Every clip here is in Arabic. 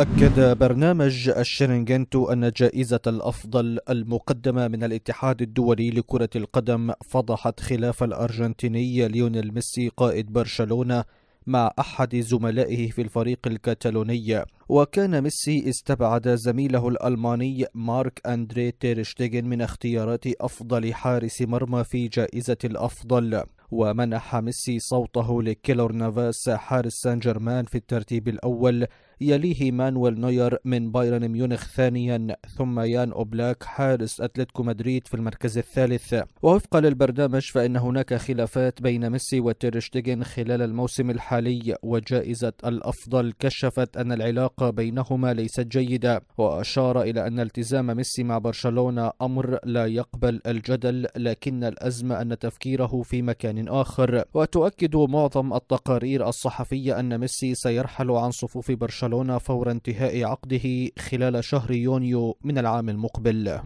أكد برنامج الشيرنجنتو أن جائزة الأفضل المقدمة من الاتحاد الدولي لكرة القدم فضحت خلاف الأرجنتيني ليونيل ميسي قائد برشلونة مع أحد زملائه في الفريق الكتالوني وكان ميسي استبعد زميله الألماني مارك أندري تيرشتيجن من اختيارات أفضل حارس مرمى في جائزة الأفضل ومنح ميسي صوته لكيلور نافاس حارس سان جيرمان في الترتيب الأول يليه مانويل نوير من بايرن ميونخ ثانيا ثم يان أوبلاك حارس أتلتيكو مدريد في المركز الثالث ووفقا للبرنامج فإن هناك خلافات بين ميسي وتيرشتيجن خلال الموسم الحالي وجائزة الأفضل كشفت أن العلاقة بينهما ليست جيدة وأشار إلى أن التزام ميسي مع برشلونة أمر لا يقبل الجدل لكن الأزمة أن تفكيره في مكان آخر وتؤكد معظم التقارير الصحفية أن ميسي سيرحل عن صفوف برشلونة برشلونة فور انتهاء عقده خلال شهر يونيو من العام المقبل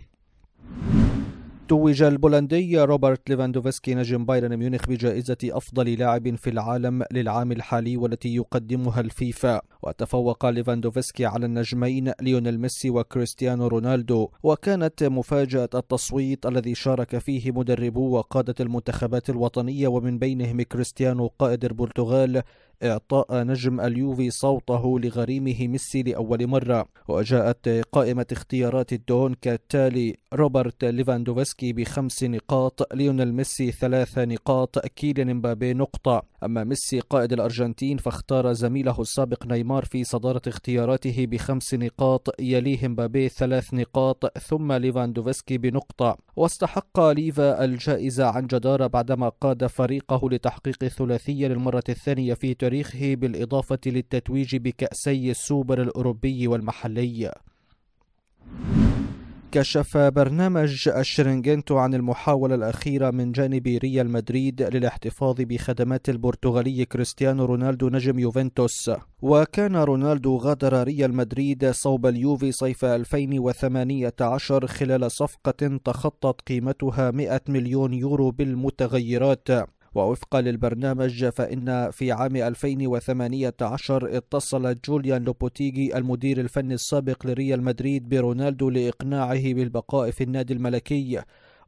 توج البولندي روبرت ليفاندوفسكي نجم بايرن ميونخ بجائزة أفضل لاعب في العالم للعام الحالي والتي يقدمها الفيفا وتفوق ليفاندوفسكي على النجمين ليونيل ميسي وكريستيانو رونالدو وكانت مفاجأة التصويت الذي شارك فيه مدربو وقادة المنتخبات الوطنية ومن بينهم كريستيانو قائد البرتغال إعطاء نجم اليوفي صوته لغريمه ميسي لأول مرة وجاءت قائمة اختيارات الدون كالتالي روبرت ليفاندوفسكي بخمس نقاط ليونيل ميسي ثلاث نقاط كيليان مبابي نقطة أما ميسي قائد الأرجنتين فاختار زميله السابق نيمار في صدارة اختياراته بخمس نقاط يليه مبابي ثلاث نقاط ثم ليفاندوفسكي بنقطة واستحق ليفا الجائزة عن جدارة بعدما قاد فريقه لتحقيق الثلاثية للمرة الثانية في تاريخه بالإضافة للتتويج بكأسي السوبر الأوروبي والمحلي كشف برنامج الشرنجنتو عن المحاولة الأخيرة من جانب ريال مدريد للاحتفاظ بخدمات البرتغالي كريستيانو رونالدو نجم يوفنتوس وكان رونالدو غادر ريال مدريد صوب اليوفي صيف 2018 خلال صفقة تخطت قيمتها 100 مليون يورو بالمتغيرات ووفقا للبرنامج فإن في عام 2018 اتصل جوليان لوبوتيغي المدير الفني السابق لريال مدريد برونالدو لإقناعه بالبقاء في النادي الملكي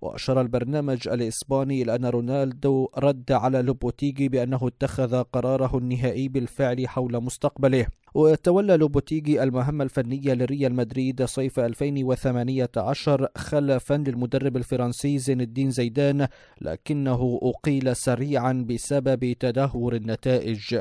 وأشار البرنامج الإسباني إلى أن رونالدو رد على لوبوتيجي بأنه اتخذ قراره النهائي بالفعل حول مستقبله وتولى لوبوتيجي المهمة الفنية لريال مدريد صيف 2018 خلفا للمدرب الفرنسي زين الدين زيدان لكنه أقيل سريعا بسبب تدهور النتائج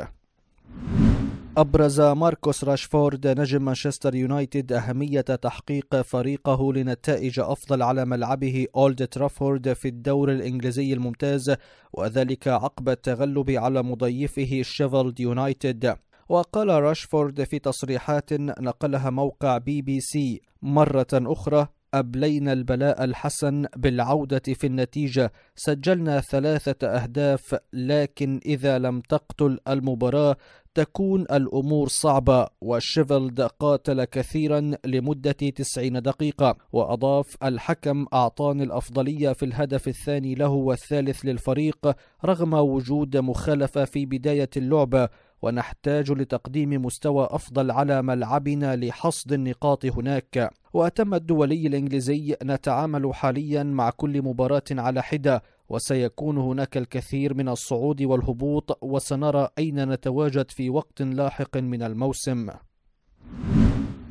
أبرز ماركوس راشفورد نجم مانشستر يونايتد أهمية تحقيق فريقه لنتائج أفضل على ملعبه أولد ترافورد في الدور الإنجليزي الممتاز وذلك عقب التغلب على مضيفه شيفلد يونايتد وقال راشفورد في تصريحات نقلها موقع بي بي سي مرة أخرى أبلينا البلاء الحسن بالعودة في النتيجة سجلنا ثلاثة أهداف لكن إذا لم تقتل المباراة تكون الأمور صعبة وشيفلد قاتل كثيرا لمدة 90 دقيقة وأضاف الحكم أعطاني الأفضلية في الهدف الثاني له والثالث للفريق رغم وجود مخالفة في بداية اللعبة ونحتاج لتقديم مستوى أفضل على ملعبنا لحصد النقاط هناك وأتم الدولي الإنجليزي نتعامل حاليا مع كل مباراة على حدة وسيكون هناك الكثير من الصعود والهبوط وسنرى أين نتواجد في وقت لاحق من الموسم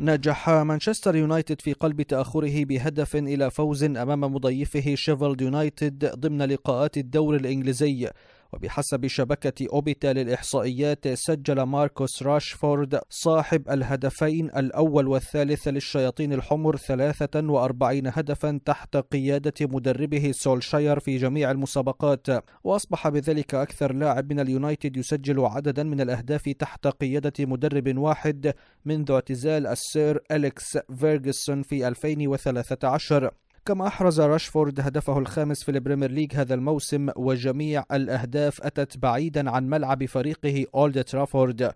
نجح مانشستر يونايتد في قلب تأخره بهدف إلى فوز أمام مضيفه شيفيلد يونايتد ضمن لقاءات الدور الإنجليزي وبحسب شبكة أوبيتا للإحصائيات سجل ماركوس راشفورد صاحب الهدفين الأول والثالث للشياطين الحمر 43 هدفا تحت قيادة مدربه سولشاير في جميع المسابقات وأصبح بذلك أكثر لاعب من اليونايتد يسجل عددا من الأهداف تحت قيادة مدرب واحد منذ اعتزال السير أليكس فيرغسون في 2013 كما أحرز راشفورد هدفه الخامس في البريمير ليج هذا الموسم وجميع الأهداف أتت بعيدا عن ملعب فريقه أولد ترافورد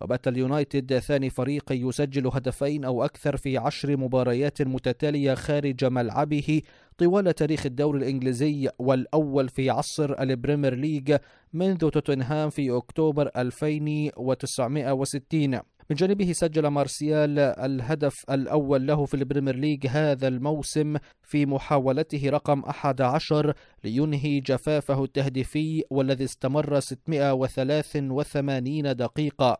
وبات اليونايتد ثاني فريق يسجل هدفين أو أكثر في عشر مباريات متتالية خارج ملعبه طوال تاريخ الدوري الإنجليزي والأول في عصر البريمير ليج منذ توتنهام في أكتوبر 1960 من جانبه سجل مارسيال الهدف الأول له في البريمير ليج هذا الموسم في محاولته رقم 11 لينهي جفافه التهديفي والذي استمر 683 دقيقة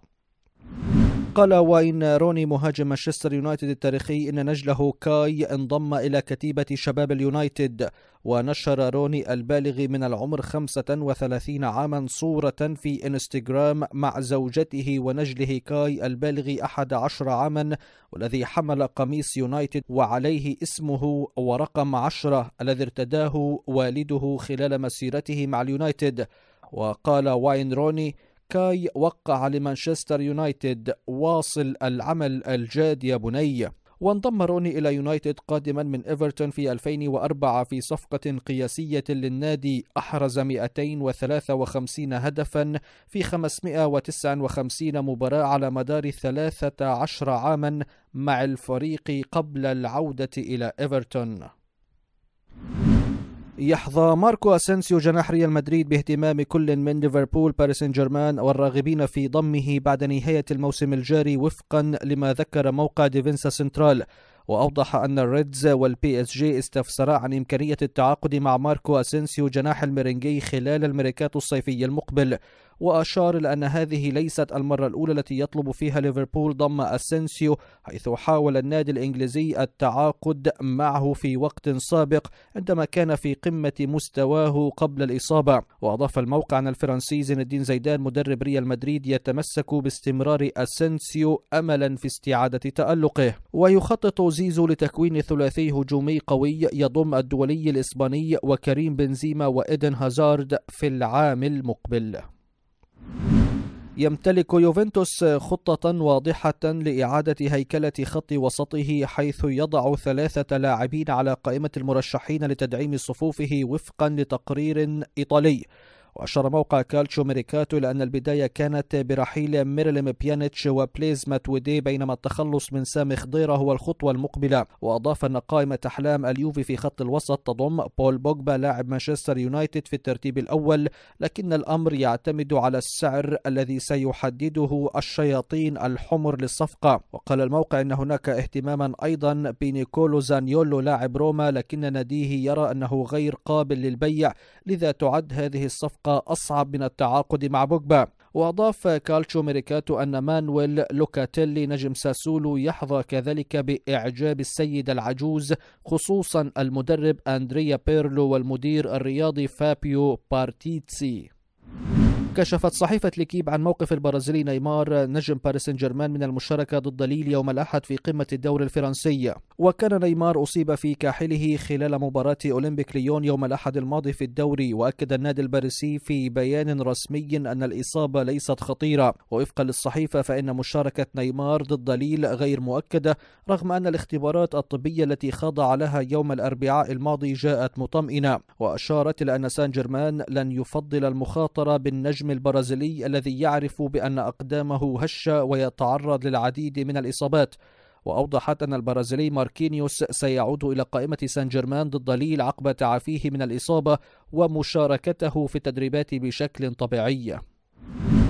قال وإن روني مهاجم مانشستر يونايتد التاريخي إن نجله كاي انضم إلى كتيبة شباب اليونايتد ونشر روني البالغ من العمر 35 عاما صورة في انستغرام مع زوجته ونجله كاي البالغ 11 عاما والذي حمل قميص يونايتد وعليه اسمه ورقم 10 الذي ارتداه والده خلال مسيرته مع اليونايتد وقال واين روني كاي وقع لمانشستر يونايتد واصل العمل الجاد يا بني وانضم روني إلى يونايتد قادما من إيفرتون في 2004 في صفقة قياسية للنادي أحرز 253 هدفا في 559 مباراة على مدار 13 عاما مع الفريق قبل العودة إلى إيفرتون يحظى ماركو اسينسيو جناح ريال مدريد باهتمام كل من ليفربول باريس سان جيرمان والراغبين في ضمه بعد نهايه الموسم الجاري وفقا لما ذكر موقع ديفينسا سنترال وأوضح أن الريدز والبي اس جي استفسرا عن إمكانية التعاقد مع ماركو أسينسيو جناح الميرينجي خلال الميركاتو الصيفي المقبل وأشار إلى أن هذه ليست المرة الأولى التي يطلب فيها ليفربول ضم أسنسيو حيث حاول النادي الإنجليزي التعاقد معه في وقت سابق عندما كان في قمة مستواه قبل الإصابة وأضاف الموقع أن الفرنسي زين الدين زيدان مدرب ريال مدريد يتمسك باستمرار أسنسيو أملا في استعادة تألقه ويخطط زيزو لتكوين ثلاثي هجومي قوي يضم الدولي الإسباني وكريم بنزيما وإيدن هازارد في العام المقبل يمتلك يوفنتوس خطة واضحة لإعادة هيكلة خط وسطه حيث يضع ثلاثة لاعبين على قائمة المرشحين لتدعيم صفوفه وفقا لتقرير إيطالي وأشار موقع كالتشو ميريكاتو إلى أن البداية كانت برحيل ميرلم بيانيتش وبليز ماتويدي بينما التخلص من سامي خضيرة هو الخطوة المقبلة وأضاف أن قائمة أحلام اليوفي في خط الوسط تضم بول بوجبا لاعب مانشستر يونايتد في الترتيب الأول لكن الأمر يعتمد على السعر الذي سيحدده الشياطين الحمر للصفقة وقال الموقع أن هناك اهتماما أيضا بنيكولو زانيولو لاعب روما لكن ناديه يرى أنه غير قابل للبيع لذا تعد هذه الصفقة يبقى أصعب من التعاقد مع بوجبا وأضاف كالتشو ميريكاتو أن مانويل لوكاتيلي نجم ساسولو يحظى كذلك بإعجاب السيد العجوز خصوصا المدرب أندريا بيرلو والمدير الرياضي فابيو بارتيتسي كشفت صحيفة ليكيب عن موقف البرازيلي نيمار نجم باريس سان جيرمان من المشاركة ضد ليل يوم الأحد في قمة الدوري الفرنسي وكان نيمار أصيب في كاحله خلال مباراة أولمبيك ليون يوم الأحد الماضي في الدوري وأكد النادي الباريسي في بيان رسمي أن الإصابة ليست خطيرة ووفقا للصحيفة فإن مشاركة نيمار ضد ليل غير مؤكدة رغم أن الاختبارات الطبية التي خاض لها يوم الأربعاء الماضي جاءت مطمئنة وأشارت إلى أن سان جيرمان لن يفضل المخاطرة بالنجم النجم البرازيلي الذي يعرف بأن أقدامه هشة ويتعرض للعديد من الإصابات وأوضحت أن البرازيلي ماركينيوس سيعود إلى قائمة سان جيرمان ضد ليل عقب تعافيه من الإصابة ومشاركته في التدريبات بشكل طبيعي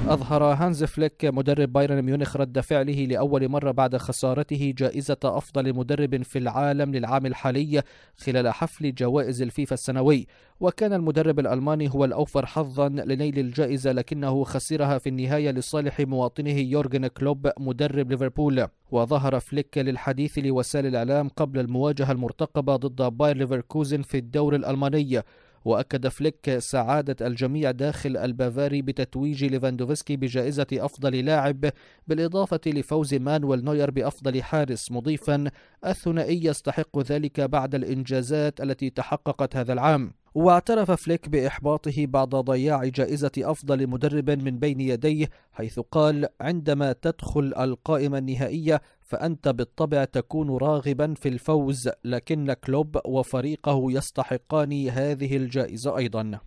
أظهر هانز فليك مدرب بايرن ميونخ رد فعله لأول مرة بعد خسارته جائزة أفضل مدرب في العالم للعام الحالي خلال حفل جوائز الفيفا السنوي وكان المدرب الألماني هو الأوفر حظا لنيل الجائزة لكنه خسرها في النهاية لصالح مواطنه يورجن كلوب مدرب ليفربول وظهر فليك للحديث لوسائل الإعلام قبل المواجهة المرتقبة ضد باير ليفركوزن في الدور الألماني وأكد فليك سعادة الجميع داخل البافاري بتتويج ليفاندوفسكي بجائزة أفضل لاعب بالإضافة لفوز مانويل نوير بأفضل حارس مضيفا الثنائي يستحق ذلك بعد الإنجازات التي تحققت هذا العام واعترف فليك بإحباطه بعد ضياع جائزة أفضل مدرب من بين يديه حيث قال عندما تدخل القائمة النهائية فأنت بالطبع تكون راغبا في الفوز لكن كلوب وفريقه يستحقان هذه الجائزة أيضا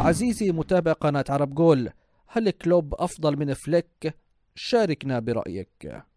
عزيزي متابع قناة عرب جول هل كلوب أفضل من فليك؟ شاركنا برأيك